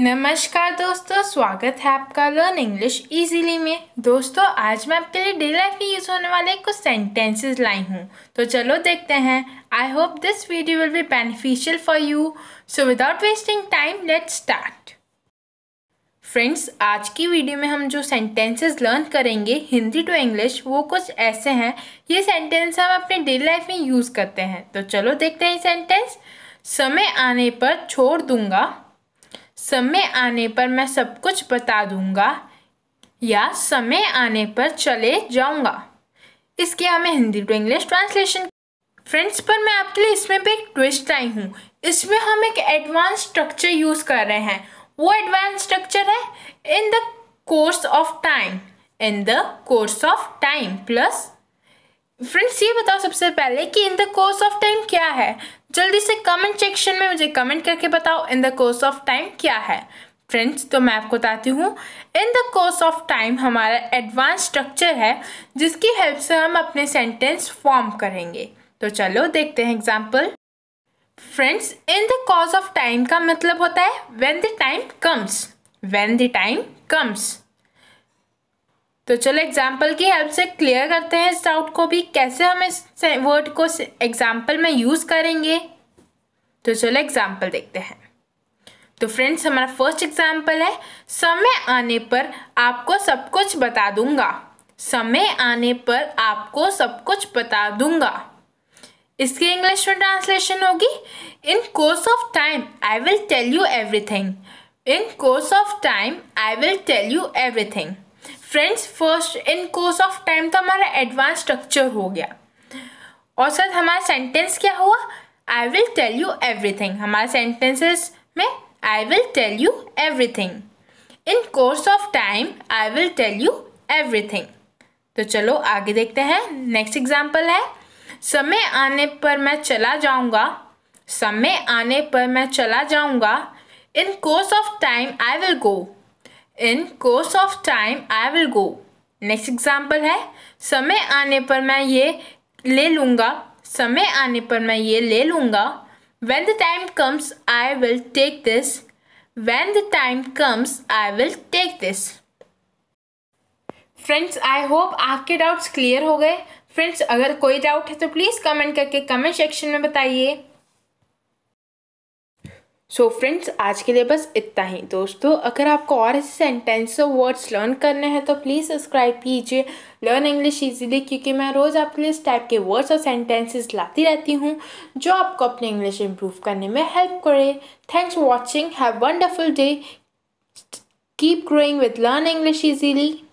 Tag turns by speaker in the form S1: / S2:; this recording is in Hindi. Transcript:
S1: नमस्कार दोस्तों स्वागत है आपका लर्न इंग्लिश इजीली में दोस्तों आज मैं आपके लिए डेली लाइफ में यूज़ होने वाले कुछ सेंटेंसेस लाई हूँ तो चलो देखते हैं I hope this video will be beneficial for you so without wasting time let's start friends आज की वीडियो में हम जो सेंटेंसेस लर्न करेंगे हिंदी टू इंग्लिश वो कुछ ऐसे हैं ये सेंटेंस हम अपने डेली लाइफ में यूज़ करते हैं तो चलो देखते हैं ये सेंटेंस समय आने पर छोड़ दूंगा समय आने पर मैं सब कुछ बता दूंगा या समय आने पर चले जाऊंगा इसके हमें Hindi to English translation friends पर मैं आपके लिए इसमें भी एक ट्विस्ट आई हूँ इसमें हम एक एडवांस स्ट्रक्चर यूज़ कर रहे हैं वो एडवांस स्ट्रक्चर है in the course of time in the course of time plus friends ये बताओ सबसे पहले कि in the course of time क्या है जल्दी से कमेंट सेक्शन में मुझे कमेंट करके बताओ in the course of time क्या है फ्रेंड्स तो मैं आपको बताती हूँ in the course of time हमारा एडवांस स्ट्रक्चर है जिसकी हेल्प से हम अपने सेंटेंस फॉर्म करेंगे तो चलो देखते हैं example friends in the course of time का मतलब होता है when the time comes when the time comes तो चलो एग्जाम्पल की हेल्प से क्लियर करते हैं इस डाउट को भी कैसे हम इस वर्ड को एग्जाम्पल में यूज़ करेंगे तो चलो एग्जाम्पल देखते हैं तो फ्रेंड्स हमारा फर्स्ट एग्जाम्पल है समय आने पर आपको सब कुछ बता दूंगा समय आने पर आपको सब कुछ बता दूंगा इसकी इंग्लिश में ट्रांसलेशन होगी in course of time I will tell you everything in course of time I will tell you everything friends first in course of time तो हमारा एडवांस स्ट्रक्चर हो गया और सर हमारा सेंटेंस क्या हुआ I will tell you everything हमारा सेंटेंसेस में I will tell you everything in course of time I will tell you everything तो चलो आगे देखते हैं नेक्स्ट एग्जाम्पल है समय आने पर मैं चला जाऊंगा समय आने पर मैं चला जाऊंगा in course of time I will go in course of time I will go next example है समय आने पर मैं ये ले लूँगा समय आने पर मैं ये ले लूँगा when the time comes I will take this when the time comes I will take this friends I hope आपके डाउट्स क्लियर हो गए फ्रेंड्स अगर कोई डाउट है तो प्लीज़ कमेंट करके कमेंट सेक्शन में बताइए सो so फ्रेंड्स आज के लिए बस इतना ही दोस्तों अगर आपको और ऐसे सेंटेंस और वर्ड्स लर्न करने हैं तो प्लीज़ सब्सक्राइब कीजिए लर्न इंग्लिश इजीली क्योंकि मैं रोज़ आपके लिए इस टाइप के वर्ड्स और सेंटेंसेस लाती रहती हूँ जो आपको अपने इंग्लिश इम्प्रूव करने में हेल्प करे thanks for watching have wonderful day keep growing with learn English easily